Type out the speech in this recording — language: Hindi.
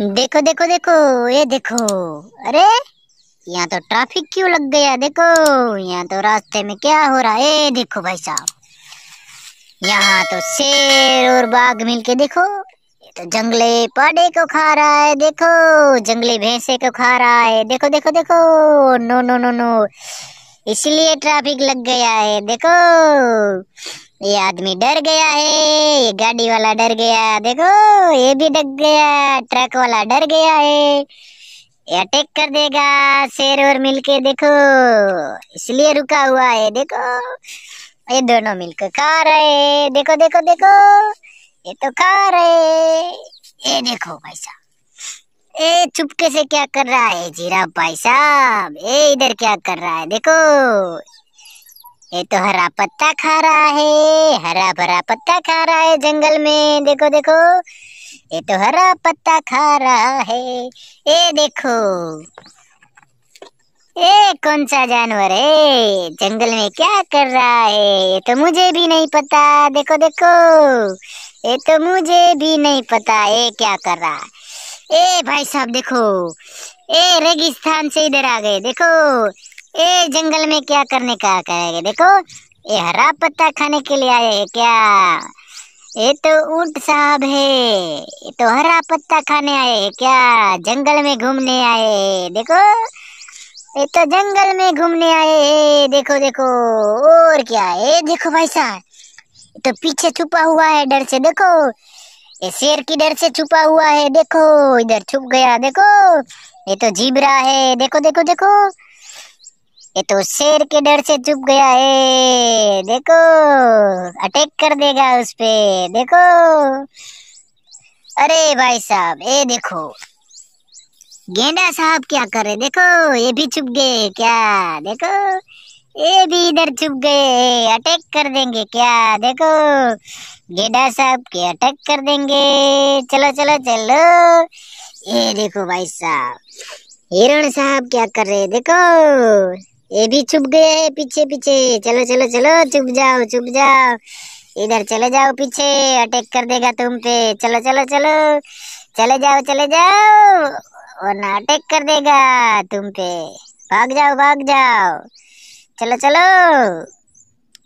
देखो देखो देखो ये देखो अरे यहाँ तो ट्रैफिक क्यों लग गया देखो यहाँ तो रास्ते में क्या हो रहा है देखो भाई साहब यहाँ तो शेर और बाघ मिलके देखो ये तो जंगले पड़े को खा रहा है देखो जंगली भैंसे को खा रहा है देखो देखो देखो नो नो नो नो इसलिए ट्रैफिक लग गया है देखो ये आदमी डर गया है ये गाड़ी वाला डर गया देखो ये भी डर गया ट्रक वाला डर गया है ये अटैक कर देगा शेर और मिलके देखो इसलिए रुका हुआ है देखो ये दोनों मिलकर खा रहे देखो देखो देखो ये तो खा रहे ये देखो भाई साहब ए चुपके से क्या कर रहा है जीरा भाई साहब ए इधर क्या कर रहा है देखो ये तो हरा पत्ता खा रहा है हरा भरा पत्ता खा रहा है जंगल में देखो देखो ये तो हरा पत्ता खा रहा है ये देखो ये कौन सा जानवर है जंगल में क्या कर रहा है ये तो मुझे भी नहीं पता देखो देखो ये तो मुझे भी नहीं पता ये क्या कर रहा है ए भाई साहब देखो ए रेगिस्तान से इधर आ गए देखो ए जंगल में क्या करने का कहेगा देखो ये हरा पत्ता खाने के लिए आए है क्या ये तो ऊंट साहब है ये तो हरा पत्ता खाने आए है क्या जंगल में घूमने आए देखो ये तो जंगल में घूमने आए देखो देखो और क्या ये देखो भाई साहब तो पीछे छुपा हुआ है डर से देखो ये शेर की डर से छुपा हुआ है देखो इधर छुप गया देखो ये तो जीबरा है देखो देखो देखो ये तो शेर के डर से चुप गया है देखो अटैक कर देगा उस पे देखो अरे भाई साहब ये देखो गेंडा साहब क्या कर रहे देखो ये भी चुप गए क्या देखो ये भी इधर चुप गए अटैक कर देंगे क्या देखो गेंडा साहब के अटैक कर देंगे चलो चलो चलो ये देखो भाई साहब हिरण साहब क्या कर रहे देखो ये भी छुप गए पीछे पीछे चलो चलो चलो छुप जाओ छुप जाओ इधर चले जाओ पीछे अटैक कर देगा तुम पे चलो चलो चलो चले जाओ चले जाओ वरना अटैक कर देगा तुम पे भाग जाओ भाग जाओ चलो चलो